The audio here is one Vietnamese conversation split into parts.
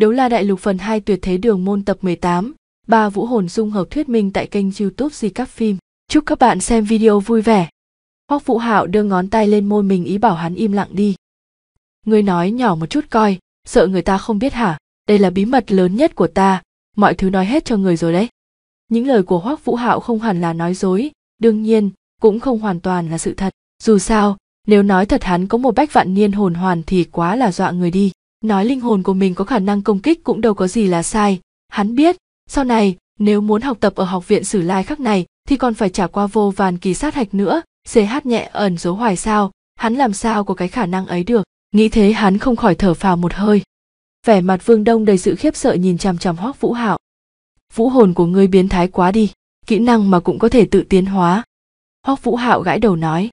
Đấu La Đại Lục phần 2 tuyệt thế đường môn tập 18, ba vũ hồn dung hợp thuyết minh tại kênh youtube di các phim. Chúc các bạn xem video vui vẻ. Hoắc Vũ Hạo đưa ngón tay lên môi mình ý bảo hắn im lặng đi. Ngươi nói nhỏ một chút coi, sợ người ta không biết hả? Đây là bí mật lớn nhất của ta, mọi thứ nói hết cho người rồi đấy. Những lời của Hoắc Vũ Hạo không hẳn là nói dối, đương nhiên, cũng không hoàn toàn là sự thật. Dù sao, nếu nói thật hắn có một bách vạn niên hồn hoàn thì quá là dọa người đi nói linh hồn của mình có khả năng công kích cũng đâu có gì là sai hắn biết sau này nếu muốn học tập ở học viện sử lai khắc này thì còn phải trả qua vô vàn kỳ sát hạch nữa ch nhẹ ẩn dấu hoài sao hắn làm sao có cái khả năng ấy được nghĩ thế hắn không khỏi thở phào một hơi vẻ mặt vương đông đầy sự khiếp sợ nhìn chằm chằm hoác vũ hạo vũ hồn của ngươi biến thái quá đi kỹ năng mà cũng có thể tự tiến hóa hoác vũ hạo gãi đầu nói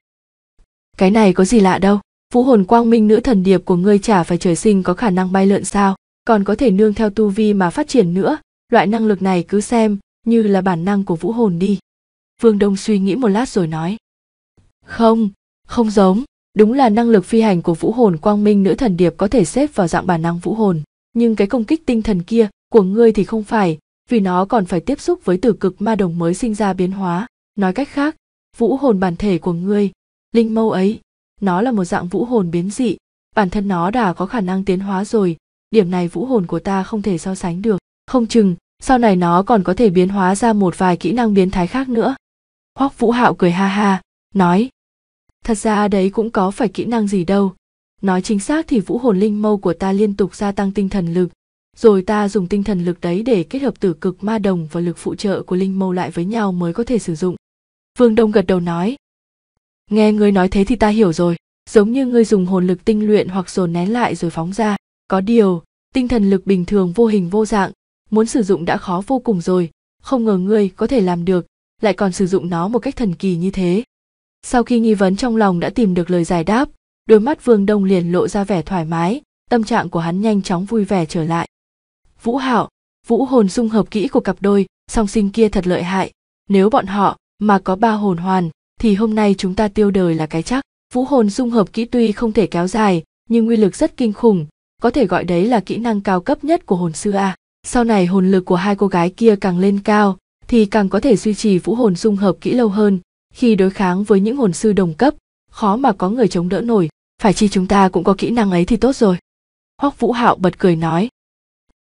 cái này có gì lạ đâu vũ hồn quang minh nữ thần điệp của ngươi chả phải trời sinh có khả năng bay lượn sao còn có thể nương theo tu vi mà phát triển nữa loại năng lực này cứ xem như là bản năng của vũ hồn đi vương đông suy nghĩ một lát rồi nói không không giống đúng là năng lực phi hành của vũ hồn quang minh nữ thần điệp có thể xếp vào dạng bản năng vũ hồn nhưng cái công kích tinh thần kia của ngươi thì không phải vì nó còn phải tiếp xúc với tử cực ma đồng mới sinh ra biến hóa nói cách khác vũ hồn bản thể của ngươi linh mâu ấy nó là một dạng vũ hồn biến dị bản thân nó đã có khả năng tiến hóa rồi điểm này vũ hồn của ta không thể so sánh được không chừng sau này nó còn có thể biến hóa ra một vài kỹ năng biến thái khác nữa hoắc vũ hạo cười ha ha nói thật ra đấy cũng có phải kỹ năng gì đâu nói chính xác thì vũ hồn linh mâu của ta liên tục gia tăng tinh thần lực rồi ta dùng tinh thần lực đấy để kết hợp tử cực ma đồng và lực phụ trợ của linh mâu lại với nhau mới có thể sử dụng vương đông gật đầu nói nghe ngươi nói thế thì ta hiểu rồi giống như ngươi dùng hồn lực tinh luyện hoặc dồn nén lại rồi phóng ra có điều tinh thần lực bình thường vô hình vô dạng muốn sử dụng đã khó vô cùng rồi không ngờ ngươi có thể làm được lại còn sử dụng nó một cách thần kỳ như thế sau khi nghi vấn trong lòng đã tìm được lời giải đáp đôi mắt vương đông liền lộ ra vẻ thoải mái tâm trạng của hắn nhanh chóng vui vẻ trở lại vũ Hạo, vũ hồn dung hợp kỹ của cặp đôi song sinh kia thật lợi hại nếu bọn họ mà có ba hồn hoàn thì hôm nay chúng ta tiêu đời là cái chắc vũ hồn dung hợp kỹ tuy không thể kéo dài nhưng uy lực rất kinh khủng có thể gọi đấy là kỹ năng cao cấp nhất của hồn sư a sau này hồn lực của hai cô gái kia càng lên cao thì càng có thể duy trì vũ hồn dung hợp kỹ lâu hơn khi đối kháng với những hồn sư đồng cấp khó mà có người chống đỡ nổi phải chi chúng ta cũng có kỹ năng ấy thì tốt rồi hoắc vũ hạo bật cười nói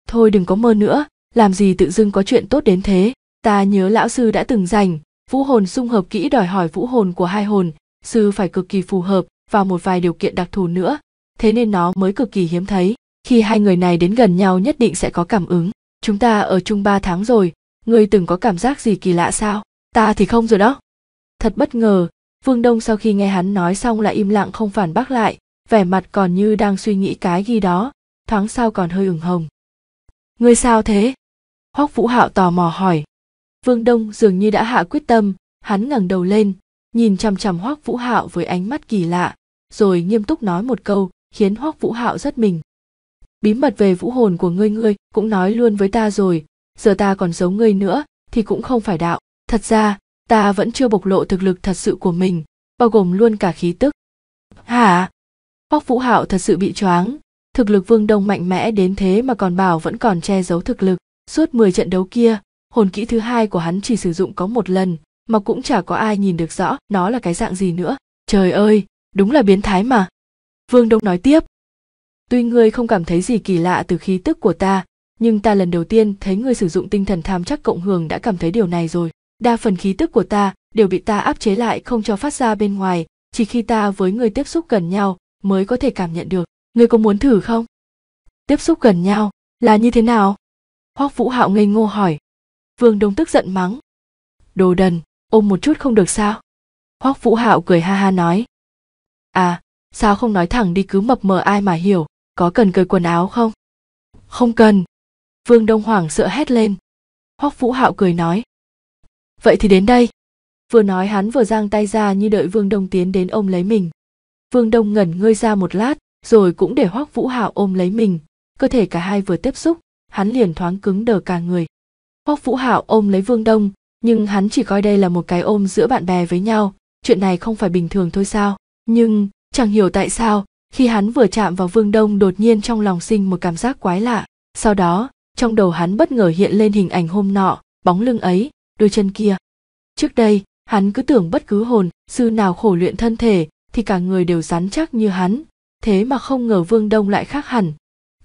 thôi đừng có mơ nữa làm gì tự dưng có chuyện tốt đến thế ta nhớ lão sư đã từng dành Vũ hồn dung hợp kỹ đòi hỏi vũ hồn của hai hồn, sư phải cực kỳ phù hợp và một vài điều kiện đặc thù nữa, thế nên nó mới cực kỳ hiếm thấy. Khi hai người này đến gần nhau nhất định sẽ có cảm ứng. Chúng ta ở chung ba tháng rồi, ngươi từng có cảm giác gì kỳ lạ sao? Ta thì không rồi đó. Thật bất ngờ, Vương Đông sau khi nghe hắn nói xong lại im lặng không phản bác lại, vẻ mặt còn như đang suy nghĩ cái gì đó, thoáng sau còn hơi ửng hồng. Ngươi sao thế? Hoắc Vũ Hạo tò mò hỏi, vương đông dường như đã hạ quyết tâm hắn ngẩng đầu lên nhìn chằm chằm Hoắc vũ hạo với ánh mắt kỳ lạ rồi nghiêm túc nói một câu khiến Hoắc vũ hạo rất mình bí mật về vũ hồn của ngươi ngươi cũng nói luôn với ta rồi giờ ta còn giấu ngươi nữa thì cũng không phải đạo thật ra ta vẫn chưa bộc lộ thực lực thật sự của mình bao gồm luôn cả khí tức hả Hoắc vũ hạo thật sự bị choáng thực lực vương đông mạnh mẽ đến thế mà còn bảo vẫn còn che giấu thực lực suốt 10 trận đấu kia hồn kỹ thứ hai của hắn chỉ sử dụng có một lần mà cũng chả có ai nhìn được rõ nó là cái dạng gì nữa trời ơi đúng là biến thái mà vương đông nói tiếp tuy ngươi không cảm thấy gì kỳ lạ từ khí tức của ta nhưng ta lần đầu tiên thấy ngươi sử dụng tinh thần tham chắc cộng hưởng đã cảm thấy điều này rồi đa phần khí tức của ta đều bị ta áp chế lại không cho phát ra bên ngoài chỉ khi ta với ngươi tiếp xúc gần nhau mới có thể cảm nhận được ngươi có muốn thử không tiếp xúc gần nhau là như thế nào hoắc vũ hạo ngây ngô hỏi vương đông tức giận mắng đồ đần ôm một chút không được sao hoắc vũ hạo cười ha ha nói à sao không nói thẳng đi cứ mập mờ ai mà hiểu có cần cởi quần áo không không cần vương đông hoảng sợ hét lên hoắc vũ hạo cười nói vậy thì đến đây vừa nói hắn vừa giang tay ra như đợi vương đông tiến đến ôm lấy mình vương đông ngẩn ngơi ra một lát rồi cũng để hoắc vũ hạo ôm lấy mình cơ thể cả hai vừa tiếp xúc hắn liền thoáng cứng đờ cả người hoắc vũ hạo ôm lấy vương đông nhưng hắn chỉ coi đây là một cái ôm giữa bạn bè với nhau chuyện này không phải bình thường thôi sao nhưng chẳng hiểu tại sao khi hắn vừa chạm vào vương đông đột nhiên trong lòng sinh một cảm giác quái lạ sau đó trong đầu hắn bất ngờ hiện lên hình ảnh hôm nọ bóng lưng ấy đôi chân kia trước đây hắn cứ tưởng bất cứ hồn sư nào khổ luyện thân thể thì cả người đều rắn chắc như hắn thế mà không ngờ vương đông lại khác hẳn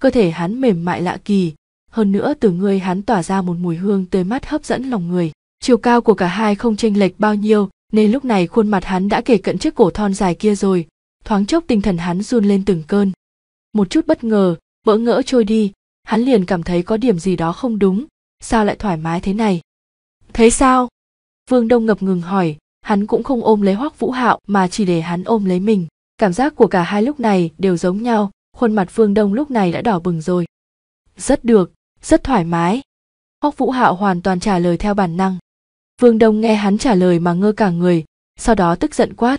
cơ thể hắn mềm mại lạ kỳ hơn nữa từ người hắn tỏa ra một mùi hương tới mắt hấp dẫn lòng người chiều cao của cả hai không chênh lệch bao nhiêu nên lúc này khuôn mặt hắn đã kể cận chiếc cổ thon dài kia rồi thoáng chốc tinh thần hắn run lên từng cơn một chút bất ngờ bỡ ngỡ trôi đi hắn liền cảm thấy có điểm gì đó không đúng sao lại thoải mái thế này thế sao vương đông ngập ngừng hỏi hắn cũng không ôm lấy hoắc vũ hạo mà chỉ để hắn ôm lấy mình cảm giác của cả hai lúc này đều giống nhau khuôn mặt vương đông lúc này đã đỏ bừng rồi rất được rất thoải mái hoắc vũ hạo hoàn toàn trả lời theo bản năng vương đông nghe hắn trả lời mà ngơ cả người sau đó tức giận quát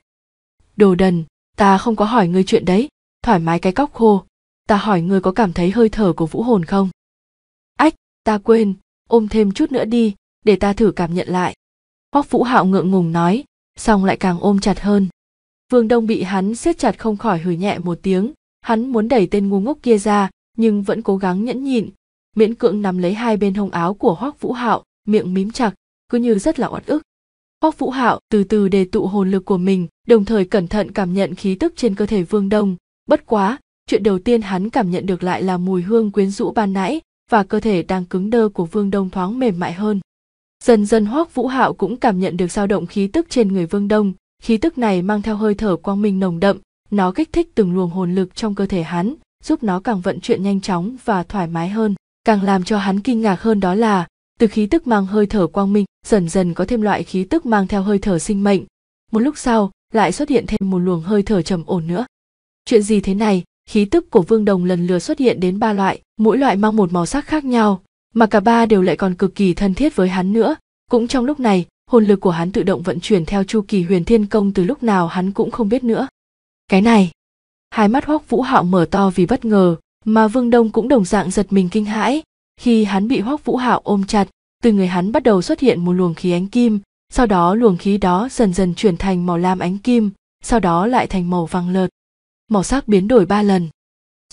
đồ đần ta không có hỏi ngươi chuyện đấy thoải mái cái cóc khô ta hỏi ngươi có cảm thấy hơi thở của vũ hồn không ách ta quên ôm thêm chút nữa đi để ta thử cảm nhận lại hoắc vũ hạo ngượng ngùng nói xong lại càng ôm chặt hơn vương đông bị hắn siết chặt không khỏi hừ nhẹ một tiếng hắn muốn đẩy tên ngu ngốc kia ra nhưng vẫn cố gắng nhẫn nhịn miễn cưỡng nắm lấy hai bên hông áo của hoác vũ hạo miệng mím chặt cứ như rất là oát ức hoác vũ hạo từ từ đề tụ hồn lực của mình đồng thời cẩn thận cảm nhận khí tức trên cơ thể vương đông bất quá chuyện đầu tiên hắn cảm nhận được lại là mùi hương quyến rũ ban nãy và cơ thể đang cứng đơ của vương đông thoáng mềm mại hơn dần dần hoác vũ hạo cũng cảm nhận được dao động khí tức trên người vương đông khí tức này mang theo hơi thở quang minh nồng đậm nó kích thích từng luồng hồn lực trong cơ thể hắn giúp nó càng vận chuyển nhanh chóng và thoải mái hơn càng làm cho hắn kinh ngạc hơn đó là từ khí tức mang hơi thở quang minh dần dần có thêm loại khí tức mang theo hơi thở sinh mệnh một lúc sau lại xuất hiện thêm một luồng hơi thở trầm ổn nữa chuyện gì thế này khí tức của vương đồng lần lượt xuất hiện đến ba loại mỗi loại mang một màu sắc khác nhau mà cả ba đều lại còn cực kỳ thân thiết với hắn nữa cũng trong lúc này hồn lực của hắn tự động vận chuyển theo chu kỳ huyền thiên công từ lúc nào hắn cũng không biết nữa cái này hai mắt hoắc vũ hạo mở to vì bất ngờ mà Vương Đông cũng đồng dạng giật mình kinh hãi, khi hắn bị Hoắc Vũ Hạo ôm chặt, từ người hắn bắt đầu xuất hiện một luồng khí ánh kim, sau đó luồng khí đó dần dần chuyển thành màu lam ánh kim, sau đó lại thành màu vàng lợt. Màu sắc biến đổi ba lần.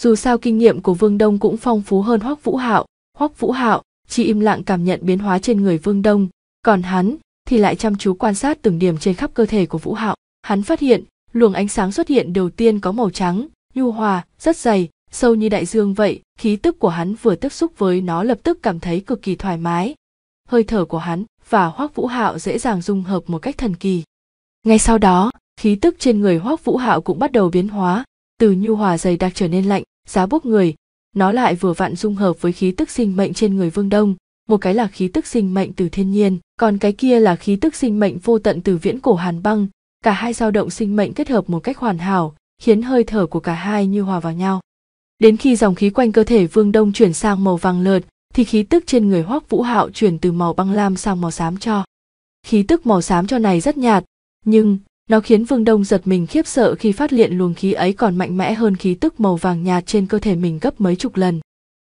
Dù sao kinh nghiệm của Vương Đông cũng phong phú hơn Hoắc Vũ Hạo, Hoắc Vũ Hạo chỉ im lặng cảm nhận biến hóa trên người Vương Đông, còn hắn thì lại chăm chú quan sát từng điểm trên khắp cơ thể của Vũ Hạo. Hắn phát hiện, luồng ánh sáng xuất hiện đầu tiên có màu trắng, nhu hòa, rất dày, sâu như đại dương vậy khí tức của hắn vừa tiếp xúc với nó lập tức cảm thấy cực kỳ thoải mái hơi thở của hắn và hoắc vũ hạo dễ dàng dung hợp một cách thần kỳ ngay sau đó khí tức trên người hoắc vũ hạo cũng bắt đầu biến hóa từ nhu hòa dày đặc trở nên lạnh giá bốc người nó lại vừa vặn dung hợp với khí tức sinh mệnh trên người vương đông một cái là khí tức sinh mệnh từ thiên nhiên còn cái kia là khí tức sinh mệnh vô tận từ viễn cổ hàn băng cả hai dao động sinh mệnh kết hợp một cách hoàn hảo khiến hơi thở của cả hai như hòa vào nhau Đến khi dòng khí quanh cơ thể Vương Đông chuyển sang màu vàng lợt, thì khí tức trên người Hoắc Vũ Hạo chuyển từ màu băng lam sang màu xám cho. Khí tức màu xám cho này rất nhạt, nhưng nó khiến Vương Đông giật mình khiếp sợ khi phát hiện luồng khí ấy còn mạnh mẽ hơn khí tức màu vàng nhạt trên cơ thể mình gấp mấy chục lần.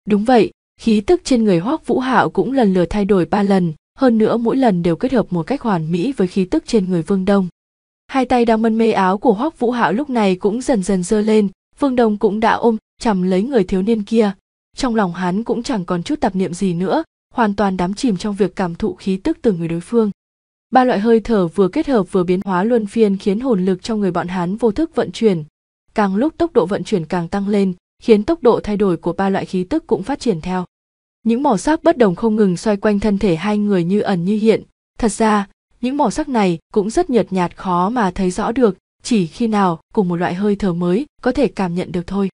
Đúng vậy, khí tức trên người Hoắc Vũ Hạo cũng lần lượt thay đổi ba lần, hơn nữa mỗi lần đều kết hợp một cách hoàn mỹ với khí tức trên người Vương Đông. Hai tay đang mân mê áo của Hoắc Vũ Hạo lúc này cũng dần dần dơ lên, Vương Đông cũng đã ôm chằm lấy người thiếu niên kia trong lòng hắn cũng chẳng còn chút tạp niệm gì nữa hoàn toàn đắm chìm trong việc cảm thụ khí tức từ người đối phương ba loại hơi thở vừa kết hợp vừa biến hóa luân phiên khiến hồn lực trong người bọn hắn vô thức vận chuyển càng lúc tốc độ vận chuyển càng tăng lên khiến tốc độ thay đổi của ba loại khí tức cũng phát triển theo những mỏ sắc bất đồng không ngừng xoay quanh thân thể hai người như ẩn như hiện thật ra những mỏ sắc này cũng rất nhợt nhạt khó mà thấy rõ được chỉ khi nào cùng một loại hơi thở mới có thể cảm nhận được thôi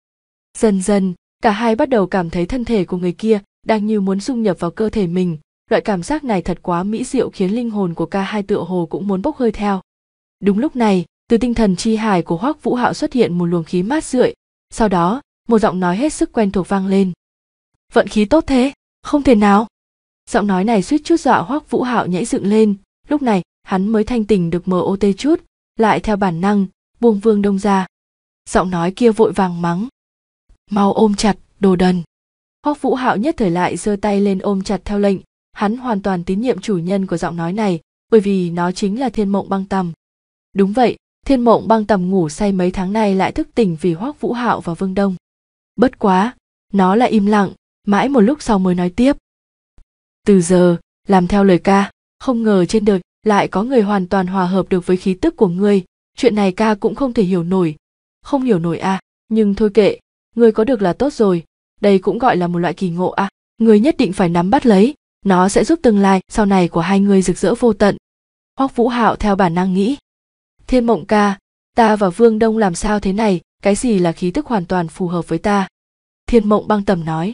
dần dần cả hai bắt đầu cảm thấy thân thể của người kia đang như muốn dung nhập vào cơ thể mình loại cảm giác này thật quá mỹ diệu khiến linh hồn của cả hai tựa hồ cũng muốn bốc hơi theo đúng lúc này từ tinh thần chi hài của hoác vũ hạo xuất hiện một luồng khí mát rượi sau đó một giọng nói hết sức quen thuộc vang lên vận khí tốt thế không thể nào giọng nói này suýt chút dọa hoác vũ hạo nhảy dựng lên lúc này hắn mới thanh tình được mở ô tê chút lại theo bản năng buông vương đông ra giọng nói kia vội vàng mắng mau ôm chặt đồ đần hoắc vũ hạo nhất thời lại giơ tay lên ôm chặt theo lệnh hắn hoàn toàn tín nhiệm chủ nhân của giọng nói này bởi vì nó chính là thiên mộng băng tầm đúng vậy thiên mộng băng tầm ngủ say mấy tháng nay lại thức tỉnh vì hoắc vũ hạo và vương đông bất quá nó lại im lặng mãi một lúc sau mới nói tiếp từ giờ làm theo lời ca không ngờ trên đời lại có người hoàn toàn hòa hợp được với khí tức của ngươi chuyện này ca cũng không thể hiểu nổi không hiểu nổi à nhưng thôi kệ người có được là tốt rồi đây cũng gọi là một loại kỳ ngộ à người nhất định phải nắm bắt lấy nó sẽ giúp tương lai sau này của hai người rực rỡ vô tận hoắc vũ hạo theo bản năng nghĩ thiên mộng ca ta và vương đông làm sao thế này cái gì là khí tức hoàn toàn phù hợp với ta thiên mộng băng tầm nói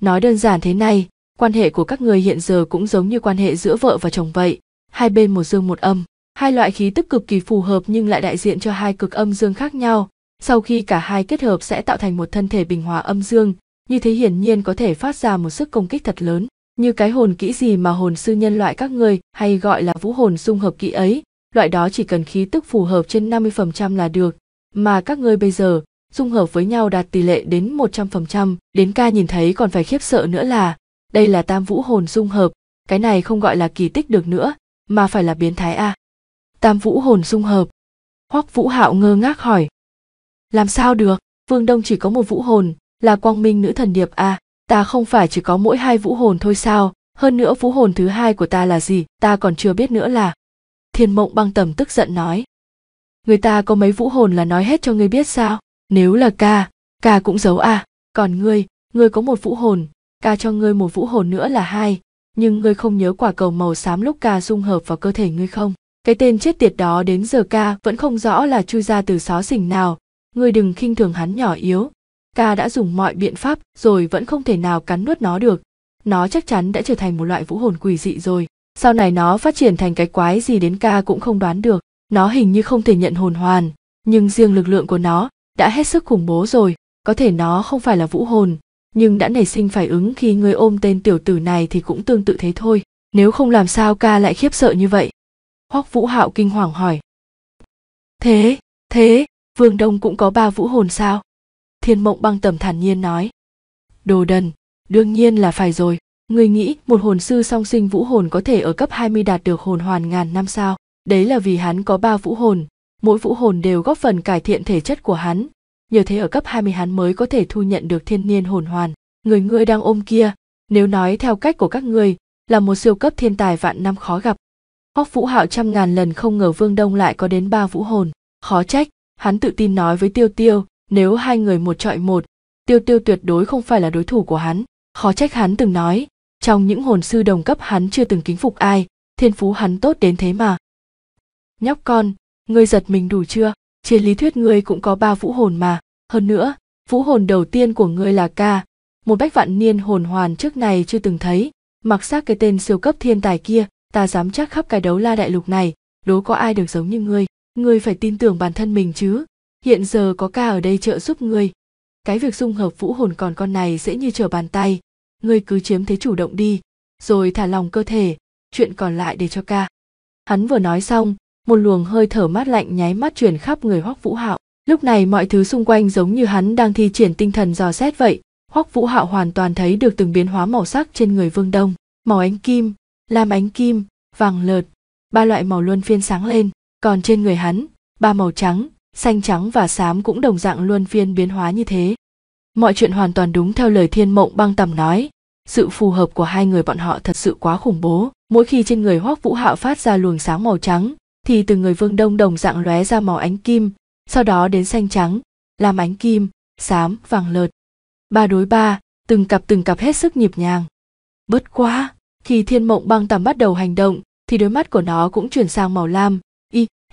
nói đơn giản thế này quan hệ của các người hiện giờ cũng giống như quan hệ giữa vợ và chồng vậy hai bên một dương một âm hai loại khí tức cực kỳ phù hợp nhưng lại đại diện cho hai cực âm dương khác nhau sau khi cả hai kết hợp sẽ tạo thành một thân thể bình hòa âm dương như thế hiển nhiên có thể phát ra một sức công kích thật lớn như cái hồn kỹ gì mà hồn sư nhân loại các ngươi hay gọi là vũ hồn dung hợp kỹ ấy loại đó chỉ cần khí tức phù hợp trên 50% là được mà các ngươi bây giờ dung hợp với nhau đạt tỷ lệ đến 100%, đến ca nhìn thấy còn phải khiếp sợ nữa là đây là tam vũ hồn dung hợp, cái này không gọi là kỳ tích được nữa, mà phải là biến thái a. Tam vũ hồn dung hợp. Hoắc Vũ Hạo ngơ ngác hỏi, làm sao được vương đông chỉ có một vũ hồn là quang minh nữ thần điệp à ta không phải chỉ có mỗi hai vũ hồn thôi sao hơn nữa vũ hồn thứ hai của ta là gì ta còn chưa biết nữa là thiên mộng băng tầm tức giận nói người ta có mấy vũ hồn là nói hết cho ngươi biết sao nếu là ca ca cũng giấu à còn ngươi ngươi có một vũ hồn ca cho ngươi một vũ hồn nữa là hai nhưng ngươi không nhớ quả cầu màu xám lúc ca dung hợp vào cơ thể ngươi không cái tên chết tiệt đó đến giờ ca vẫn không rõ là chui ra từ xó xỉnh nào ngươi đừng khinh thường hắn nhỏ yếu ca đã dùng mọi biện pháp rồi vẫn không thể nào cắn nuốt nó được nó chắc chắn đã trở thành một loại vũ hồn quỷ dị rồi sau này nó phát triển thành cái quái gì đến ca cũng không đoán được nó hình như không thể nhận hồn hoàn nhưng riêng lực lượng của nó đã hết sức khủng bố rồi có thể nó không phải là vũ hồn nhưng đã nảy sinh phải ứng khi ngươi ôm tên tiểu tử này thì cũng tương tự thế thôi nếu không làm sao ca lại khiếp sợ như vậy hoắc vũ hạo kinh hoàng hỏi thế thế vương đông cũng có ba vũ hồn sao thiên mộng băng tầm thản nhiên nói đồ đần đương nhiên là phải rồi người nghĩ một hồn sư song sinh vũ hồn có thể ở cấp 20 đạt được hồn hoàn ngàn năm sao đấy là vì hắn có ba vũ hồn mỗi vũ hồn đều góp phần cải thiện thể chất của hắn nhờ thế ở cấp 20 hắn mới có thể thu nhận được thiên niên hồn hoàn người ngươi đang ôm kia nếu nói theo cách của các ngươi là một siêu cấp thiên tài vạn năm khó gặp Hoắc Vũ Hạo trăm ngàn lần không ngờ Vương Đông lại có đến ba vũ hồn, khó trách, hắn tự tin nói với tiêu tiêu nếu hai người một trọi một tiêu tiêu tuyệt đối không phải là đối thủ của hắn khó trách hắn từng nói trong những hồn sư đồng cấp hắn chưa từng kính phục ai thiên phú hắn tốt đến thế mà nhóc con ngươi giật mình đủ chưa trên lý thuyết ngươi cũng có ba vũ hồn mà hơn nữa vũ hồn đầu tiên của ngươi là ca một bách vạn niên hồn hoàn trước này chưa từng thấy mặc xác cái tên siêu cấp thiên tài kia ta dám chắc khắp cái đấu la đại lục này đố có ai được giống như ngươi ngươi phải tin tưởng bản thân mình chứ hiện giờ có ca ở đây trợ giúp ngươi cái việc dung hợp vũ hồn còn con này dễ như trở bàn tay ngươi cứ chiếm thế chủ động đi rồi thả lòng cơ thể chuyện còn lại để cho ca hắn vừa nói xong một luồng hơi thở mát lạnh nháy mắt chuyển khắp người hoắc vũ hạo lúc này mọi thứ xung quanh giống như hắn đang thi triển tinh thần dò xét vậy hoắc vũ hạo hoàn toàn thấy được từng biến hóa màu sắc trên người vương đông màu ánh kim lam ánh kim vàng lợt ba loại màu luân phiên sáng lên còn trên người hắn ba màu trắng xanh trắng và xám cũng đồng dạng luân phiên biến hóa như thế mọi chuyện hoàn toàn đúng theo lời thiên mộng băng tầm nói sự phù hợp của hai người bọn họ thật sự quá khủng bố mỗi khi trên người hoác vũ hạo phát ra luồng sáng màu trắng thì từ người vương đông đồng dạng lóe ra màu ánh kim sau đó đến xanh trắng làm ánh kim xám vàng lợt ba đối ba từng cặp từng cặp hết sức nhịp nhàng bất quá khi thiên mộng băng tầm bắt đầu hành động thì đôi mắt của nó cũng chuyển sang màu lam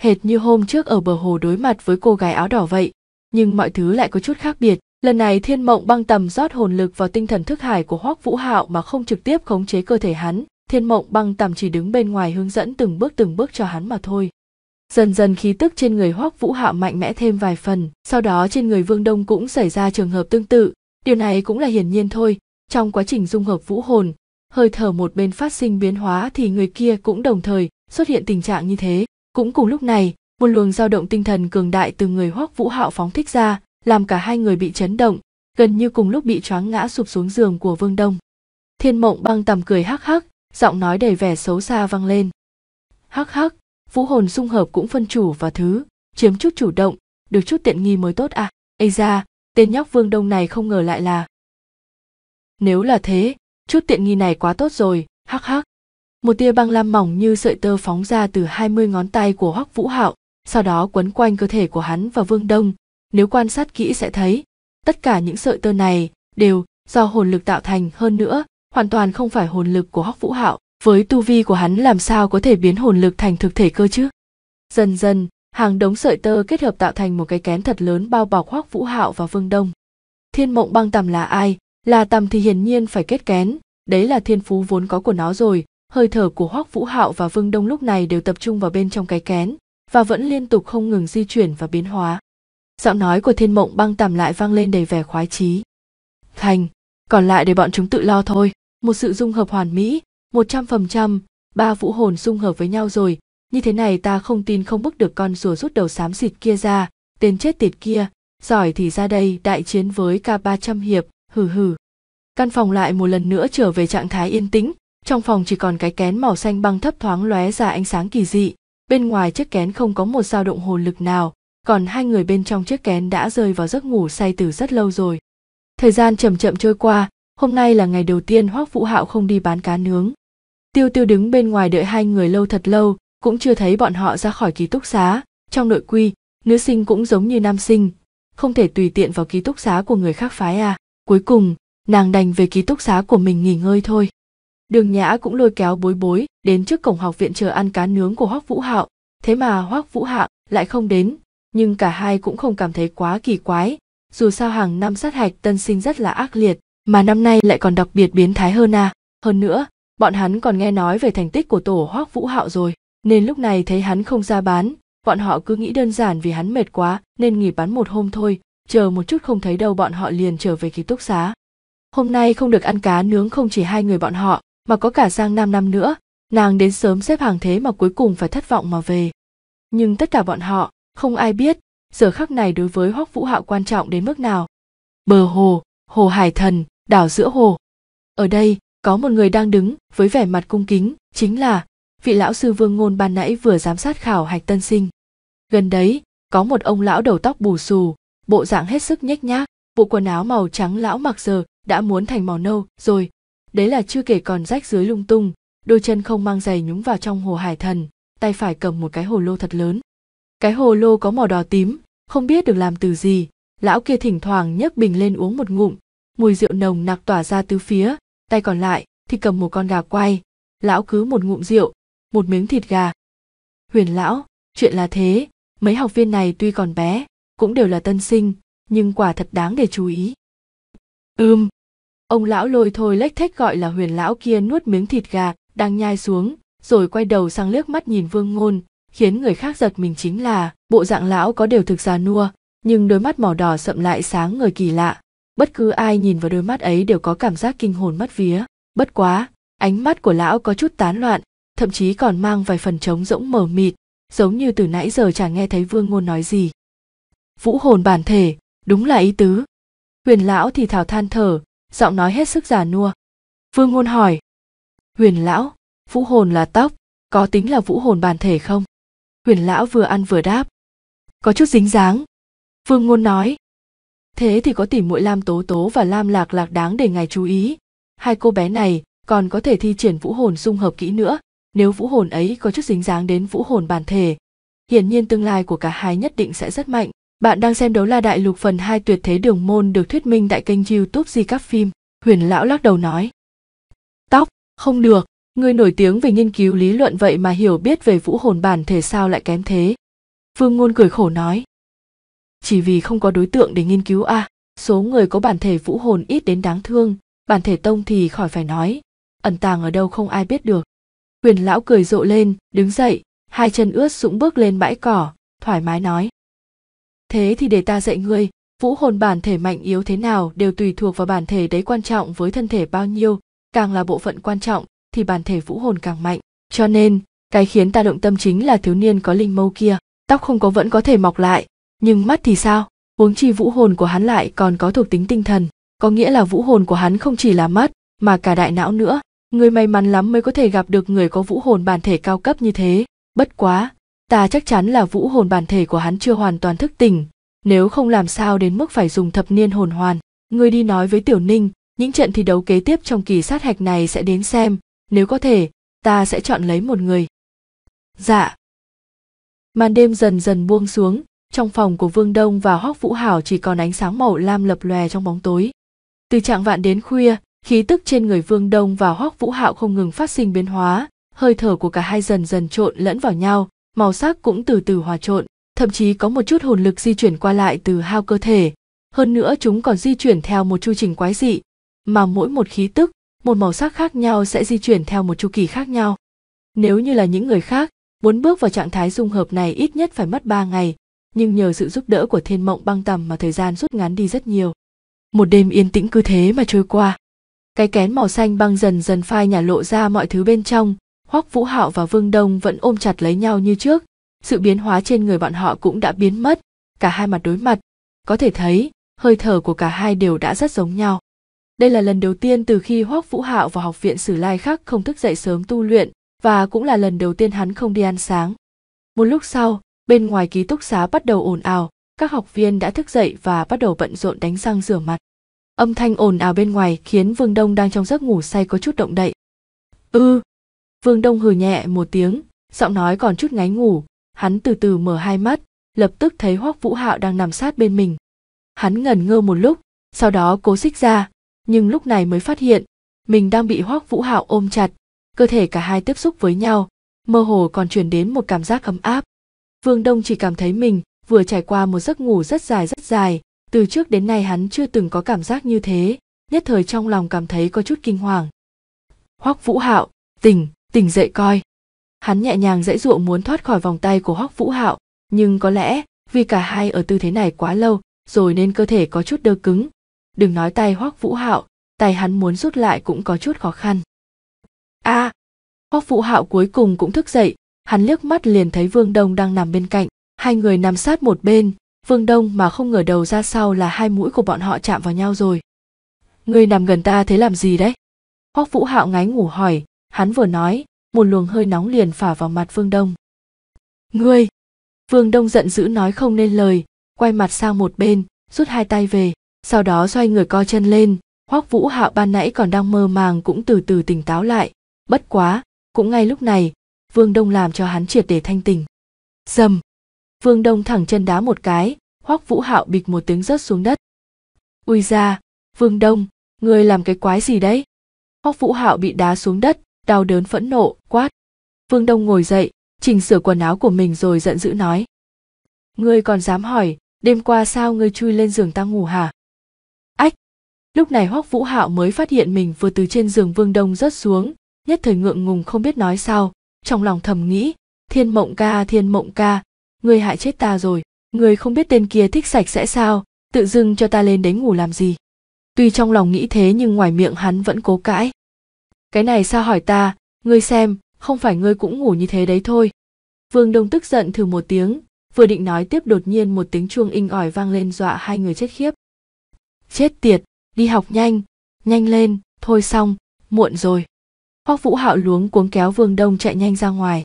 hệt như hôm trước ở bờ hồ đối mặt với cô gái áo đỏ vậy nhưng mọi thứ lại có chút khác biệt lần này thiên mộng băng tầm rót hồn lực vào tinh thần thức hải của hoác vũ hạo mà không trực tiếp khống chế cơ thể hắn thiên mộng băng tầm chỉ đứng bên ngoài hướng dẫn từng bước từng bước cho hắn mà thôi dần dần khí tức trên người hoác vũ hạo mạnh mẽ thêm vài phần sau đó trên người vương đông cũng xảy ra trường hợp tương tự điều này cũng là hiển nhiên thôi trong quá trình dung hợp vũ hồn hơi thở một bên phát sinh biến hóa thì người kia cũng đồng thời xuất hiện tình trạng như thế cũng cùng lúc này một luồng dao động tinh thần cường đại từ người hoắc vũ hạo phóng thích ra làm cả hai người bị chấn động gần như cùng lúc bị choáng ngã sụp xuống giường của vương đông thiên mộng băng tầm cười hắc hắc giọng nói đầy vẻ xấu xa vang lên hắc hắc vũ hồn xung hợp cũng phân chủ và thứ chiếm chút chủ động được chút tiện nghi mới tốt à ây ra tên nhóc vương đông này không ngờ lại là nếu là thế chút tiện nghi này quá tốt rồi hắc hắc một tia băng lam mỏng như sợi tơ phóng ra từ hai mươi ngón tay của hoắc vũ hạo sau đó quấn quanh cơ thể của hắn và vương đông nếu quan sát kỹ sẽ thấy tất cả những sợi tơ này đều do hồn lực tạo thành hơn nữa hoàn toàn không phải hồn lực của hoắc vũ hạo với tu vi của hắn làm sao có thể biến hồn lực thành thực thể cơ chứ dần dần hàng đống sợi tơ kết hợp tạo thành một cái kén thật lớn bao bọc hoắc vũ hạo và vương đông thiên mộng băng tầm là ai là tầm thì hiển nhiên phải kết kén đấy là thiên phú vốn có của nó rồi hơi thở của hoắc vũ hạo và vương đông lúc này đều tập trung vào bên trong cái kén và vẫn liên tục không ngừng di chuyển và biến hóa giọng nói của thiên mộng băng tạm lại vang lên đầy vẻ khoái chí thành còn lại để bọn chúng tự lo thôi một sự dung hợp hoàn mỹ một trăm phần trăm ba vũ hồn dung hợp với nhau rồi như thế này ta không tin không bức được con rùa rút đầu xám xịt kia ra tên chết tiệt kia giỏi thì ra đây đại chiến với k ba trăm hiệp hừ hừ căn phòng lại một lần nữa trở về trạng thái yên tĩnh trong phòng chỉ còn cái kén màu xanh băng thấp thoáng lóe ra ánh sáng kỳ dị bên ngoài chiếc kén không có một dao động hồn lực nào còn hai người bên trong chiếc kén đã rơi vào giấc ngủ say từ rất lâu rồi thời gian chậm chậm trôi qua hôm nay là ngày đầu tiên hoác vũ hạo không đi bán cá nướng tiêu tiêu đứng bên ngoài đợi hai người lâu thật lâu cũng chưa thấy bọn họ ra khỏi ký túc xá trong nội quy nữ sinh cũng giống như nam sinh không thể tùy tiện vào ký túc xá của người khác phái à cuối cùng nàng đành về ký túc xá của mình nghỉ ngơi thôi đường nhã cũng lôi kéo bối bối đến trước cổng học viện chờ ăn cá nướng của hoác vũ hạo thế mà hoác vũ hạo lại không đến nhưng cả hai cũng không cảm thấy quá kỳ quái dù sao hàng năm sát hạch tân sinh rất là ác liệt mà năm nay lại còn đặc biệt biến thái hơn à hơn nữa bọn hắn còn nghe nói về thành tích của tổ hoác vũ hạo rồi nên lúc này thấy hắn không ra bán bọn họ cứ nghĩ đơn giản vì hắn mệt quá nên nghỉ bán một hôm thôi chờ một chút không thấy đâu bọn họ liền trở về ký túc xá hôm nay không được ăn cá nướng không chỉ hai người bọn họ mà có cả sang 5 năm nữa, nàng đến sớm xếp hàng thế mà cuối cùng phải thất vọng mà về. Nhưng tất cả bọn họ, không ai biết, giờ khắc này đối với Hoắc Vũ Hạo quan trọng đến mức nào. Bờ hồ, hồ hải thần, đảo giữa hồ. Ở đây, có một người đang đứng với vẻ mặt cung kính, chính là vị lão sư Vương Ngôn ban nãy vừa giám sát khảo hạch tân sinh. Gần đấy, có một ông lão đầu tóc bù xù, bộ dạng hết sức nhếch nhác, bộ quần áo màu trắng lão mặc giờ đã muốn thành màu nâu rồi đấy là chưa kể còn rách dưới lung tung đôi chân không mang giày nhúng vào trong hồ hải thần tay phải cầm một cái hồ lô thật lớn cái hồ lô có màu đỏ tím không biết được làm từ gì lão kia thỉnh thoảng nhấc bình lên uống một ngụm mùi rượu nồng nặc tỏa ra tứ phía tay còn lại thì cầm một con gà quay lão cứ một ngụm rượu một miếng thịt gà huyền lão chuyện là thế mấy học viên này tuy còn bé cũng đều là tân sinh nhưng quả thật đáng để chú ý ưm ông lão lôi thôi lách thếch gọi là huyền lão kia nuốt miếng thịt gà đang nhai xuống rồi quay đầu sang liếc mắt nhìn vương ngôn khiến người khác giật mình chính là bộ dạng lão có đều thực già nua nhưng đôi mắt mỏ đỏ sậm lại sáng người kỳ lạ bất cứ ai nhìn vào đôi mắt ấy đều có cảm giác kinh hồn mất vía bất quá ánh mắt của lão có chút tán loạn thậm chí còn mang vài phần trống rỗng mờ mịt giống như từ nãy giờ chả nghe thấy vương ngôn nói gì vũ hồn bản thể đúng là ý tứ huyền lão thì thào than thở giọng nói hết sức già nua vương ngôn hỏi huyền lão vũ hồn là tóc có tính là vũ hồn bản thể không huyền lão vừa ăn vừa đáp có chút dính dáng vương ngôn nói thế thì có tỉ muội lam tố tố và lam lạc lạc đáng để ngài chú ý hai cô bé này còn có thể thi triển vũ hồn dung hợp kỹ nữa nếu vũ hồn ấy có chút dính dáng đến vũ hồn bản thể hiển nhiên tương lai của cả hai nhất định sẽ rất mạnh bạn đang xem đấu la đại lục phần 2 tuyệt thế đường môn được thuyết minh tại kênh youtube Di Các Phim. Huyền lão lắc đầu nói. Tóc, không được, người nổi tiếng về nghiên cứu lý luận vậy mà hiểu biết về vũ hồn bản thể sao lại kém thế. phương Ngôn cười khổ nói. Chỉ vì không có đối tượng để nghiên cứu a, à, số người có bản thể vũ hồn ít đến đáng thương, bản thể tông thì khỏi phải nói, ẩn tàng ở đâu không ai biết được. Huyền lão cười rộ lên, đứng dậy, hai chân ướt sũng bước lên bãi cỏ, thoải mái nói thế thì để ta dạy ngươi vũ hồn bản thể mạnh yếu thế nào đều tùy thuộc vào bản thể đấy quan trọng với thân thể bao nhiêu càng là bộ phận quan trọng thì bản thể vũ hồn càng mạnh cho nên cái khiến ta động tâm chính là thiếu niên có linh mâu kia tóc không có vẫn có thể mọc lại nhưng mắt thì sao huống chi vũ hồn của hắn lại còn có thuộc tính tinh thần có nghĩa là vũ hồn của hắn không chỉ là mắt mà cả đại não nữa người may mắn lắm mới có thể gặp được người có vũ hồn bản thể cao cấp như thế bất quá ta chắc chắn là vũ hồn bản thể của hắn chưa hoàn toàn thức tỉnh nếu không làm sao đến mức phải dùng thập niên hồn hoàn ngươi đi nói với tiểu ninh những trận thi đấu kế tiếp trong kỳ sát hạch này sẽ đến xem nếu có thể ta sẽ chọn lấy một người dạ màn đêm dần dần buông xuống trong phòng của vương đông và hoắc vũ hảo chỉ còn ánh sáng màu lam lập lòe trong bóng tối từ trạng vạn đến khuya khí tức trên người vương đông và hoắc vũ hạo không ngừng phát sinh biến hóa hơi thở của cả hai dần dần trộn lẫn vào nhau màu sắc cũng từ từ hòa trộn, thậm chí có một chút hồn lực di chuyển qua lại từ hao cơ thể. Hơn nữa chúng còn di chuyển theo một chu trình quái dị, mà mỗi một khí tức, một màu sắc khác nhau sẽ di chuyển theo một chu kỳ khác nhau. Nếu như là những người khác, muốn bước vào trạng thái dung hợp này ít nhất phải mất ba ngày, nhưng nhờ sự giúp đỡ của thiên mộng băng tầm mà thời gian rút ngắn đi rất nhiều. Một đêm yên tĩnh cứ thế mà trôi qua. Cái kén màu xanh băng dần dần phai nhả lộ ra mọi thứ bên trong, hoắc vũ hạo và vương đông vẫn ôm chặt lấy nhau như trước sự biến hóa trên người bọn họ cũng đã biến mất cả hai mặt đối mặt có thể thấy hơi thở của cả hai đều đã rất giống nhau đây là lần đầu tiên từ khi hoắc vũ hạo vào học viện sử lai khắc không thức dậy sớm tu luyện và cũng là lần đầu tiên hắn không đi ăn sáng một lúc sau bên ngoài ký túc xá bắt đầu ồn ào các học viên đã thức dậy và bắt đầu bận rộn đánh răng rửa mặt âm thanh ồn ào bên ngoài khiến vương đông đang trong giấc ngủ say có chút động đậy ư ừ, Vương Đông hừ nhẹ một tiếng, giọng nói còn chút ngáy ngủ, hắn từ từ mở hai mắt, lập tức thấy Hoắc Vũ Hạo đang nằm sát bên mình. Hắn ngẩn ngơ một lúc, sau đó cố xích ra, nhưng lúc này mới phát hiện, mình đang bị Hoắc Vũ Hạo ôm chặt, cơ thể cả hai tiếp xúc với nhau, mơ hồ còn truyền đến một cảm giác ấm áp. Vương Đông chỉ cảm thấy mình vừa trải qua một giấc ngủ rất dài rất dài, từ trước đến nay hắn chưa từng có cảm giác như thế, nhất thời trong lòng cảm thấy có chút kinh hoàng. Hoắc Vũ Hạo, tỉnh, tỉnh dậy coi hắn nhẹ nhàng dãy dụa muốn thoát khỏi vòng tay của hoắc vũ hạo nhưng có lẽ vì cả hai ở tư thế này quá lâu rồi nên cơ thể có chút đơ cứng đừng nói tay hoắc vũ hạo tay hắn muốn rút lại cũng có chút khó khăn a à, hoắc vũ hạo cuối cùng cũng thức dậy hắn liếc mắt liền thấy vương đông đang nằm bên cạnh hai người nằm sát một bên vương đông mà không ngờ đầu ra sau là hai mũi của bọn họ chạm vào nhau rồi ngươi nằm gần ta thế làm gì đấy hoắc vũ hạo ngáy ngủ hỏi hắn vừa nói một luồng hơi nóng liền phả vào mặt vương đông ngươi vương đông giận dữ nói không nên lời quay mặt sang một bên rút hai tay về sau đó xoay người co chân lên hoắc vũ hạo ban nãy còn đang mơ màng cũng từ từ tỉnh táo lại bất quá cũng ngay lúc này vương đông làm cho hắn triệt để thanh tỉnh dầm vương đông thẳng chân đá một cái hoắc vũ hạo bịch một tiếng rớt xuống đất ui ra vương đông ngươi làm cái quái gì đấy hoắc vũ hạo bị đá xuống đất đau đớn phẫn nộ, quát. Vương Đông ngồi dậy, chỉnh sửa quần áo của mình rồi giận dữ nói. Ngươi còn dám hỏi, đêm qua sao ngươi chui lên giường ta ngủ hả? Ách! Lúc này Hoắc Vũ Hạo mới phát hiện mình vừa từ trên giường Vương Đông rớt xuống, nhất thời ngượng ngùng không biết nói sao, trong lòng thầm nghĩ, thiên mộng ca thiên mộng ca, ngươi hại chết ta rồi, ngươi không biết tên kia thích sạch sẽ sao, tự dưng cho ta lên đấy ngủ làm gì. Tuy trong lòng nghĩ thế nhưng ngoài miệng hắn vẫn cố cãi cái này sao hỏi ta ngươi xem không phải ngươi cũng ngủ như thế đấy thôi vương đông tức giận thử một tiếng vừa định nói tiếp đột nhiên một tiếng chuông inh ỏi vang lên dọa hai người chết khiếp chết tiệt đi học nhanh nhanh lên thôi xong muộn rồi Hoắc vũ hạo luống cuống kéo vương đông chạy nhanh ra ngoài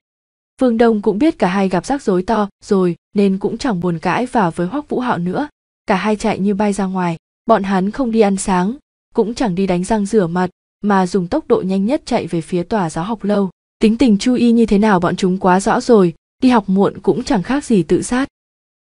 vương đông cũng biết cả hai gặp rắc rối to rồi nên cũng chẳng buồn cãi vào với Hoắc vũ hạo nữa cả hai chạy như bay ra ngoài bọn hắn không đi ăn sáng cũng chẳng đi đánh răng rửa mặt mà dùng tốc độ nhanh nhất chạy về phía tòa giáo học lâu tính tình chu y như thế nào bọn chúng quá rõ rồi đi học muộn cũng chẳng khác gì tự sát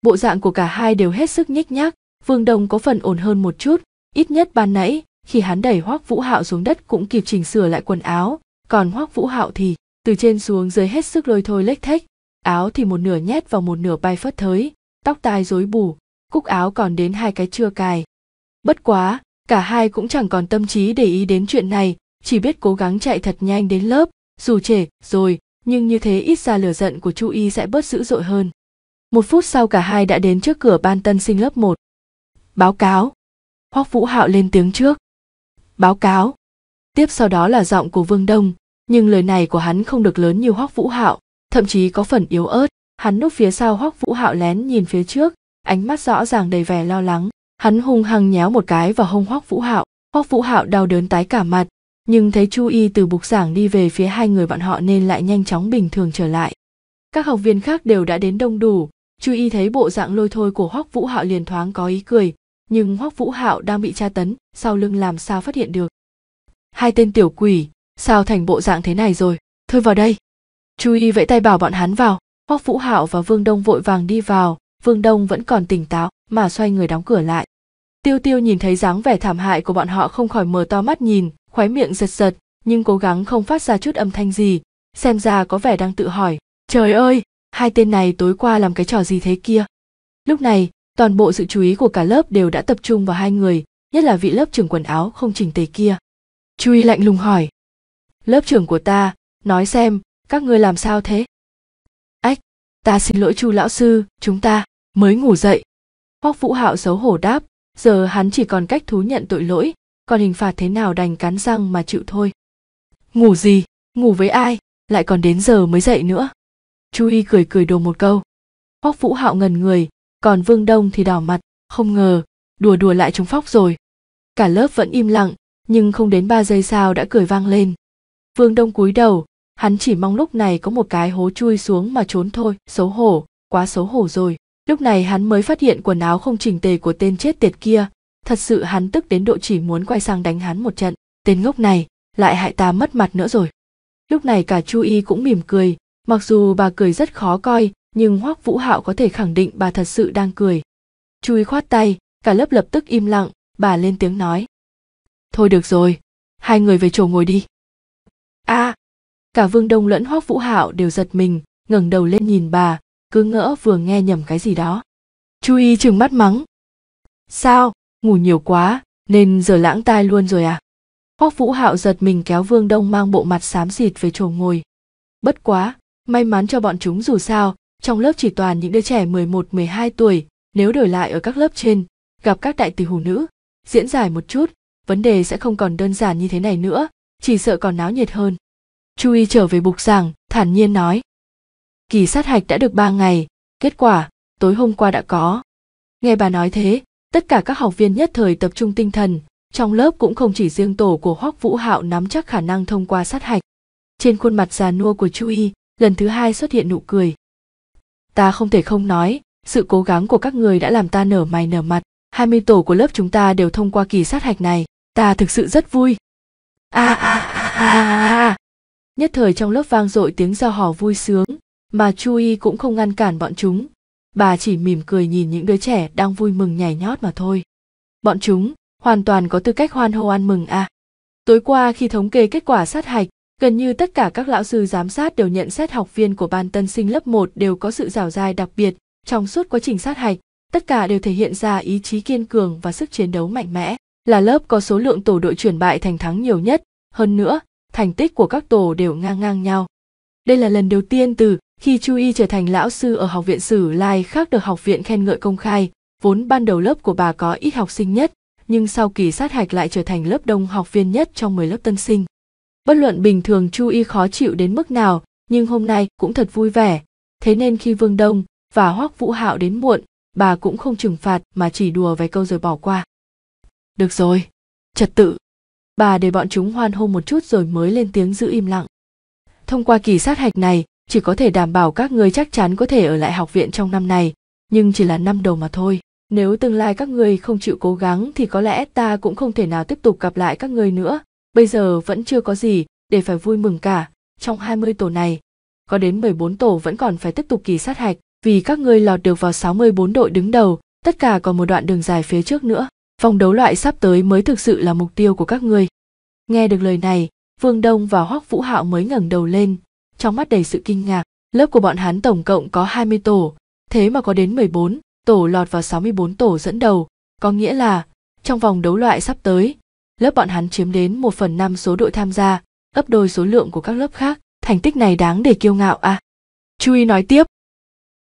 bộ dạng của cả hai đều hết sức nhích nhác vương đồng có phần ổn hơn một chút ít nhất ban nãy khi hắn đẩy hoác vũ hạo xuống đất cũng kịp chỉnh sửa lại quần áo còn hoác vũ hạo thì từ trên xuống dưới hết sức lôi thôi lếch thếch áo thì một nửa nhét vào một nửa bay phất thới tóc tai rối bù cúc áo còn đến hai cái chưa cài bất quá cả hai cũng chẳng còn tâm trí để ý đến chuyện này chỉ biết cố gắng chạy thật nhanh đến lớp dù trễ rồi nhưng như thế ít ra lửa giận của chu y sẽ bớt dữ dội hơn một phút sau cả hai đã đến trước cửa ban tân sinh lớp 1. Báo cáo. Hoắc Vũ Hạo lên tiếng trước. Báo cáo. Tiếp sau đó là giọng của Vương Đông, nhưng lời này của hắn không được lớn như Hoắc Vũ Hạo, thậm chí có phần yếu ớt. Hắn núp phía sau Hoắc Vũ Hạo lén nhìn phía trước, ánh mắt rõ ràng đầy vẻ lo lắng, hắn hung hăng nhéo một cái vào hông hoắc vũ hạo hoắc vũ hạo đau đớn tái cả mặt nhưng thấy chu y từ bục giảng đi về phía hai người bọn họ nên lại nhanh chóng bình thường trở lại các học viên khác đều đã đến đông đủ chu y thấy bộ dạng lôi thôi của hoắc vũ hạo liền thoáng có ý cười nhưng hoắc vũ hạo đang bị tra tấn sau lưng làm sao phát hiện được hai tên tiểu quỷ sao thành bộ dạng thế này rồi thôi vào đây chu y vẫy tay bảo bọn hắn vào hoắc vũ hạo và vương đông vội vàng đi vào vương đông vẫn còn tỉnh táo mà xoay người đóng cửa lại tiêu tiêu nhìn thấy dáng vẻ thảm hại của bọn họ không khỏi mở to mắt nhìn khóe miệng giật giật nhưng cố gắng không phát ra chút âm thanh gì xem ra có vẻ đang tự hỏi trời ơi hai tên này tối qua làm cái trò gì thế kia lúc này toàn bộ sự chú ý của cả lớp đều đã tập trung vào hai người nhất là vị lớp trưởng quần áo không chỉnh tề kia truy lạnh lùng hỏi lớp trưởng của ta nói xem các ngươi làm sao thế ách ta xin lỗi chu lão sư chúng ta mới ngủ dậy hoắc vũ hạo xấu hổ đáp giờ hắn chỉ còn cách thú nhận tội lỗi còn hình phạt thế nào đành cắn răng mà chịu thôi ngủ gì ngủ với ai lại còn đến giờ mới dậy nữa chu y cười cười đồ một câu hoắc vũ hạo ngần người còn vương đông thì đỏ mặt không ngờ đùa đùa lại chúng phóc rồi cả lớp vẫn im lặng nhưng không đến ba giây sau đã cười vang lên vương đông cúi đầu hắn chỉ mong lúc này có một cái hố chui xuống mà trốn thôi xấu hổ quá xấu hổ rồi Lúc này hắn mới phát hiện quần áo không chỉnh tề của tên chết tiệt kia, thật sự hắn tức đến độ chỉ muốn quay sang đánh hắn một trận, tên ngốc này, lại hại ta mất mặt nữa rồi. Lúc này cả Chu Y cũng mỉm cười, mặc dù bà cười rất khó coi, nhưng Hoắc Vũ Hạo có thể khẳng định bà thật sự đang cười. Chu Y khoát tay, cả lớp lập tức im lặng, bà lên tiếng nói. Thôi được rồi, hai người về chỗ ngồi đi. a à, cả Vương Đông lẫn Hoắc Vũ Hạo đều giật mình, ngẩng đầu lên nhìn bà, cứ ngỡ vừa nghe nhầm cái gì đó chu y chừng mắt mắng sao ngủ nhiều quá nên giờ lãng tai luôn rồi à hoắc vũ hạo giật mình kéo vương đông mang bộ mặt xám xịt về chỗ ngồi bất quá may mắn cho bọn chúng dù sao trong lớp chỉ toàn những đứa trẻ 11, 12 tuổi, nếu đổi lại ở các lớp trên, gặp các đại tỷ hủ nữ, diễn giải một chút, vấn đề sẽ không còn đơn giản như thế này nữa, chỉ sợ còn náo nhiệt hơn. Chu Y trở về bục giảng, thản nhiên nói. Kỳ sát hạch đã được ba ngày, kết quả tối hôm qua đã có. Nghe bà nói thế, tất cả các học viên nhất thời tập trung tinh thần, trong lớp cũng không chỉ riêng tổ của Hoắc Vũ Hạo nắm chắc khả năng thông qua sát hạch. Trên khuôn mặt già nua của Chu Y, lần thứ hai xuất hiện nụ cười. Ta không thể không nói, sự cố gắng của các người đã làm ta nở mày nở mặt, Hai mươi tổ của lớp chúng ta đều thông qua kỳ sát hạch này, ta thực sự rất vui. A a a a. Nhất thời trong lớp vang dội tiếng giao hò vui sướng, mà chu y cũng không ngăn cản bọn chúng bà chỉ mỉm cười nhìn những đứa trẻ đang vui mừng nhảy nhót mà thôi bọn chúng hoàn toàn có tư cách hoan hô ăn mừng à tối qua khi thống kê kết quả sát hạch gần như tất cả các lão sư giám sát đều nhận xét học viên của ban tân sinh lớp 1 đều có sự rào dài đặc biệt trong suốt quá trình sát hạch tất cả đều thể hiện ra ý chí kiên cường và sức chiến đấu mạnh mẽ là lớp có số lượng tổ đội chuyển bại thành thắng nhiều nhất hơn nữa thành tích của các tổ đều ngang ngang nhau đây là lần đầu tiên từ khi Chu Y trở thành lão sư ở Học viện Sử Lai khác được học viện khen ngợi công khai, vốn ban đầu lớp của bà có ít học sinh nhất, nhưng sau kỳ sát hạch lại trở thành lớp đông học viên nhất trong 10 lớp tân sinh. Bất luận bình thường Chu Y khó chịu đến mức nào, nhưng hôm nay cũng thật vui vẻ. Thế nên khi Vương Đông và Hoắc Vũ Hạo đến muộn, bà cũng không trừng phạt mà chỉ đùa vài câu rồi bỏ qua. Được rồi, trật tự. Bà để bọn chúng hoan hô một chút rồi mới lên tiếng giữ im lặng. Thông qua kỳ sát hạch này, chỉ có thể đảm bảo các người chắc chắn có thể ở lại học viện trong năm này nhưng chỉ là năm đầu mà thôi nếu tương lai các người không chịu cố gắng thì có lẽ ta cũng không thể nào tiếp tục gặp lại các người nữa bây giờ vẫn chưa có gì để phải vui mừng cả trong 20 tổ này có đến 14 tổ vẫn còn phải tiếp tục kỳ sát hạch vì các ngươi lọt được vào 64 đội đứng đầu tất cả còn một đoạn đường dài phía trước nữa vòng đấu loại sắp tới mới thực sự là mục tiêu của các ngươi nghe được lời này vương đông và hoắc vũ hạo mới ngẩng đầu lên trong mắt đầy sự kinh ngạc. Lớp của bọn hắn tổng cộng có 20 tổ, thế mà có đến 14 tổ lọt vào 64 tổ dẫn đầu, có nghĩa là trong vòng đấu loại sắp tới, lớp bọn hắn chiếm đến 1 phần 5 số đội tham gia, gấp đôi số lượng của các lớp khác, thành tích này đáng để kiêu ngạo à. Chui nói tiếp.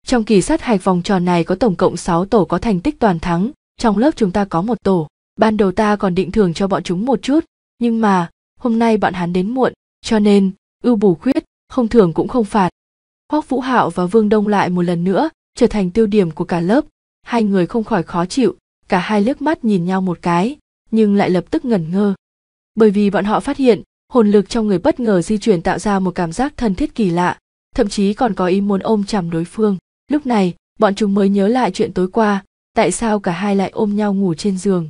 Trong kỳ sát hạch vòng tròn này có tổng cộng 6 tổ có thành tích toàn thắng, trong lớp chúng ta có một tổ. Ban đầu ta còn định thưởng cho bọn chúng một chút, nhưng mà hôm nay bọn hắn đến muộn, cho nên ưu bù khuyết không thưởng cũng không phạt. Hoắc Vũ Hạo và Vương Đông lại một lần nữa trở thành tiêu điểm của cả lớp, hai người không khỏi khó chịu, cả hai liếc mắt nhìn nhau một cái, nhưng lại lập tức ngẩn ngơ. Bởi vì bọn họ phát hiện, hồn lực trong người bất ngờ di chuyển tạo ra một cảm giác thân thiết kỳ lạ, thậm chí còn có ý muốn ôm chầm đối phương. Lúc này, bọn chúng mới nhớ lại chuyện tối qua, tại sao cả hai lại ôm nhau ngủ trên giường.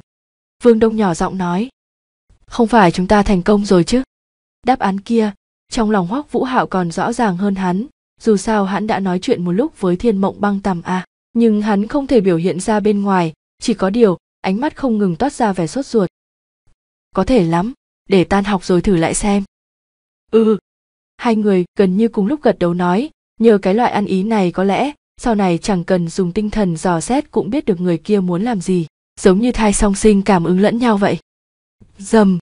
Vương Đông nhỏ giọng nói. Không phải chúng ta thành công rồi chứ? Đáp án kia trong lòng hoắc vũ hạo còn rõ ràng hơn hắn dù sao hắn đã nói chuyện một lúc với thiên mộng băng tầm a nhưng hắn không thể biểu hiện ra bên ngoài chỉ có điều ánh mắt không ngừng toát ra vẻ sốt ruột có thể lắm để tan học rồi thử lại xem ừ hai người gần như cùng lúc gật đầu nói nhờ cái loại ăn ý này có lẽ sau này chẳng cần dùng tinh thần dò xét cũng biết được người kia muốn làm gì giống như thai song sinh cảm ứng lẫn nhau vậy dầm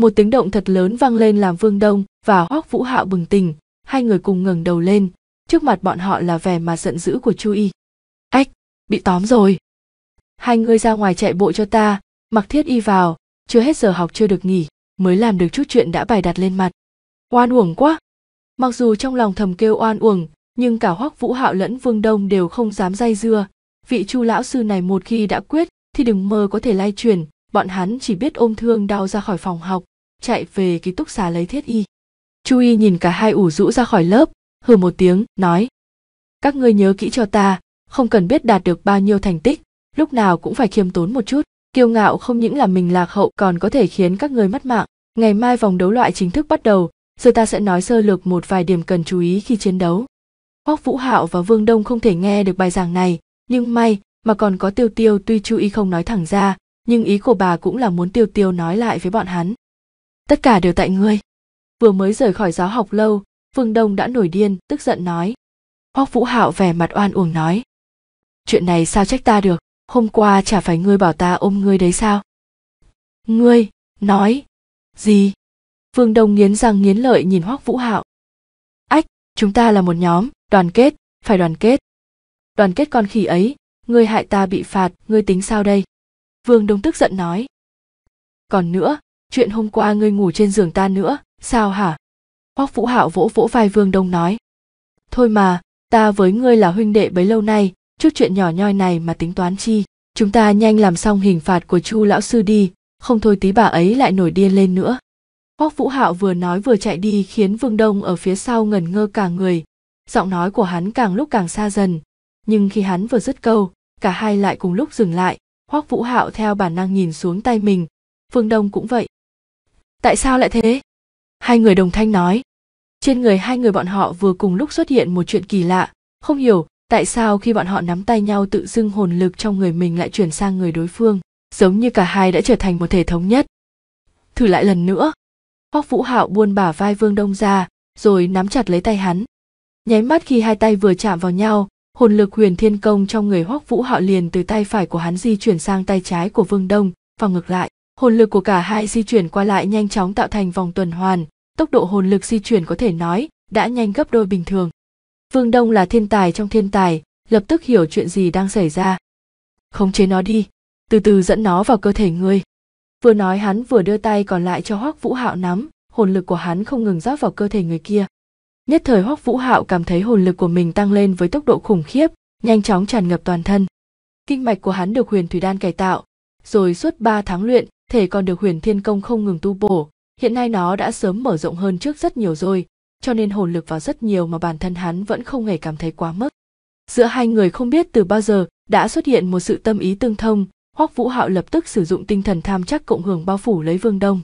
một tiếng động thật lớn vang lên làm vương đông và hoác vũ hạo bừng tỉnh hai người cùng ngẩng đầu lên trước mặt bọn họ là vẻ mặt giận dữ của chu y ách bị tóm rồi hai người ra ngoài chạy bộ cho ta mặc thiết y vào chưa hết giờ học chưa được nghỉ mới làm được chút chuyện đã bài đặt lên mặt oan uổng quá mặc dù trong lòng thầm kêu oan uổng nhưng cả hoắc vũ hạo lẫn vương đông đều không dám dây dưa vị chu lão sư này một khi đã quyết thì đừng mơ có thể lai truyền bọn hắn chỉ biết ôm thương đau ra khỏi phòng học chạy về ký túc xá lấy thiết y chu y nhìn cả hai ủ rũ ra khỏi lớp hừ một tiếng nói các ngươi nhớ kỹ cho ta không cần biết đạt được bao nhiêu thành tích lúc nào cũng phải khiêm tốn một chút kiêu ngạo không những là mình lạc hậu còn có thể khiến các người mất mạng ngày mai vòng đấu loại chính thức bắt đầu giờ ta sẽ nói sơ lược một vài điểm cần chú ý khi chiến đấu hoắc vũ hạo và vương đông không thể nghe được bài giảng này nhưng may mà còn có tiêu tiêu tuy chu y không nói thẳng ra nhưng ý của bà cũng là muốn tiêu tiêu nói lại với bọn hắn tất cả đều tại ngươi vừa mới rời khỏi giáo học lâu phương đông đã nổi điên tức giận nói hoắc vũ hạo vẻ mặt oan uổng nói chuyện này sao trách ta được hôm qua chả phải ngươi bảo ta ôm ngươi đấy sao ngươi nói gì phương đông nghiến răng nghiến lợi nhìn hoắc vũ hạo ách chúng ta là một nhóm đoàn kết phải đoàn kết đoàn kết con khỉ ấy ngươi hại ta bị phạt ngươi tính sao đây vương đông tức giận nói còn nữa chuyện hôm qua ngươi ngủ trên giường ta nữa sao hả hoắc vũ hạo vỗ vỗ vai vương đông nói thôi mà ta với ngươi là huynh đệ bấy lâu nay chút chuyện nhỏ nhoi này mà tính toán chi chúng ta nhanh làm xong hình phạt của chu lão sư đi không thôi tí bà ấy lại nổi điên lên nữa hoắc vũ hạo vừa nói vừa chạy đi khiến vương đông ở phía sau ngần ngơ cả người giọng nói của hắn càng lúc càng xa dần nhưng khi hắn vừa dứt câu cả hai lại cùng lúc dừng lại hoắc vũ hạo theo bản năng nhìn xuống tay mình phương đông cũng vậy tại sao lại thế hai người đồng thanh nói trên người hai người bọn họ vừa cùng lúc xuất hiện một chuyện kỳ lạ không hiểu tại sao khi bọn họ nắm tay nhau tự dưng hồn lực trong người mình lại chuyển sang người đối phương giống như cả hai đã trở thành một thể thống nhất thử lại lần nữa hoắc vũ hạo buôn bả vai vương đông ra rồi nắm chặt lấy tay hắn nháy mắt khi hai tay vừa chạm vào nhau hồn lực huyền thiên công trong người hoắc vũ hạo liền từ tay phải của hắn di chuyển sang tay trái của vương đông và ngược lại hồn lực của cả hai di chuyển qua lại nhanh chóng tạo thành vòng tuần hoàn tốc độ hồn lực di chuyển có thể nói đã nhanh gấp đôi bình thường vương đông là thiên tài trong thiên tài lập tức hiểu chuyện gì đang xảy ra khống chế nó đi từ từ dẫn nó vào cơ thể ngươi vừa nói hắn vừa đưa tay còn lại cho hoắc vũ hạo nắm hồn lực của hắn không ngừng rót vào cơ thể người kia Nhất thời Hoắc Vũ Hạo cảm thấy hồn lực của mình tăng lên với tốc độ khủng khiếp, nhanh chóng tràn ngập toàn thân. Kinh mạch của hắn được Huyền Thủy Đan cải tạo, rồi suốt ba tháng luyện, thể còn được Huyền Thiên Công không ngừng tu bổ, hiện nay nó đã sớm mở rộng hơn trước rất nhiều rồi, cho nên hồn lực vào rất nhiều mà bản thân hắn vẫn không hề cảm thấy quá mức. Giữa hai người không biết từ bao giờ đã xuất hiện một sự tâm ý tương thông, Hoắc Vũ Hạo lập tức sử dụng tinh thần tham chắc cộng hưởng bao phủ lấy Vương Đông.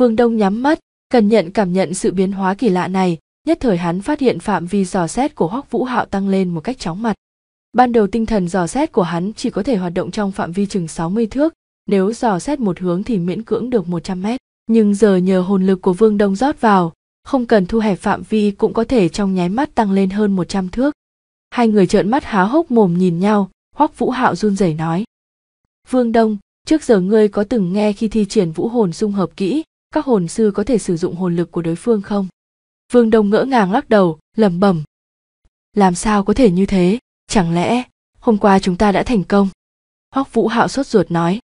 Vương Đông nhắm mắt, cần nhận cảm nhận sự biến hóa kỳ lạ này, nhất thời hắn phát hiện phạm vi dò xét của hoắc vũ hạo tăng lên một cách chóng mặt ban đầu tinh thần dò xét của hắn chỉ có thể hoạt động trong phạm vi chừng 60 thước nếu dò xét một hướng thì miễn cưỡng được 100 mét nhưng giờ nhờ hồn lực của vương đông rót vào không cần thu hẹp phạm vi cũng có thể trong nháy mắt tăng lên hơn 100 thước hai người trợn mắt há hốc mồm nhìn nhau hoắc vũ hạo run rẩy nói vương đông trước giờ ngươi có từng nghe khi thi triển vũ hồn dung hợp kỹ các hồn sư có thể sử dụng hồn lực của đối phương không Vương Đông ngỡ ngàng lắc đầu, lẩm bẩm. Làm sao có thể như thế, chẳng lẽ hôm qua chúng ta đã thành công? Hoắc Vũ Hạo sốt ruột nói.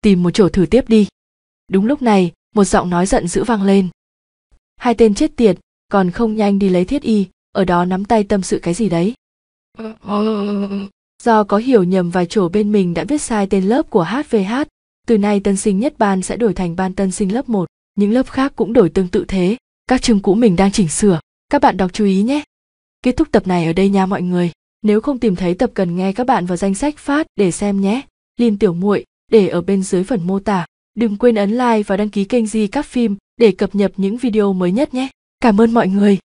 Tìm một chỗ thử tiếp đi. Đúng lúc này, một giọng nói giận dữ vang lên. Hai tên chết tiệt, còn không nhanh đi lấy thiết y, ở đó nắm tay tâm sự cái gì đấy. Do có hiểu nhầm vài chỗ bên mình đã viết sai tên lớp của HVH, từ nay tân sinh nhất ban sẽ đổi thành ban tân sinh lớp 1, những lớp khác cũng đổi tương tự thế, các chương cũ mình đang chỉnh sửa các bạn đọc chú ý nhé kết thúc tập này ở đây nha mọi người nếu không tìm thấy tập cần nghe các bạn vào danh sách phát để xem nhé liên tiểu muội để ở bên dưới phần mô tả đừng quên ấn like và đăng ký kênh di các phim để cập nhật những video mới nhất nhé cảm ơn mọi người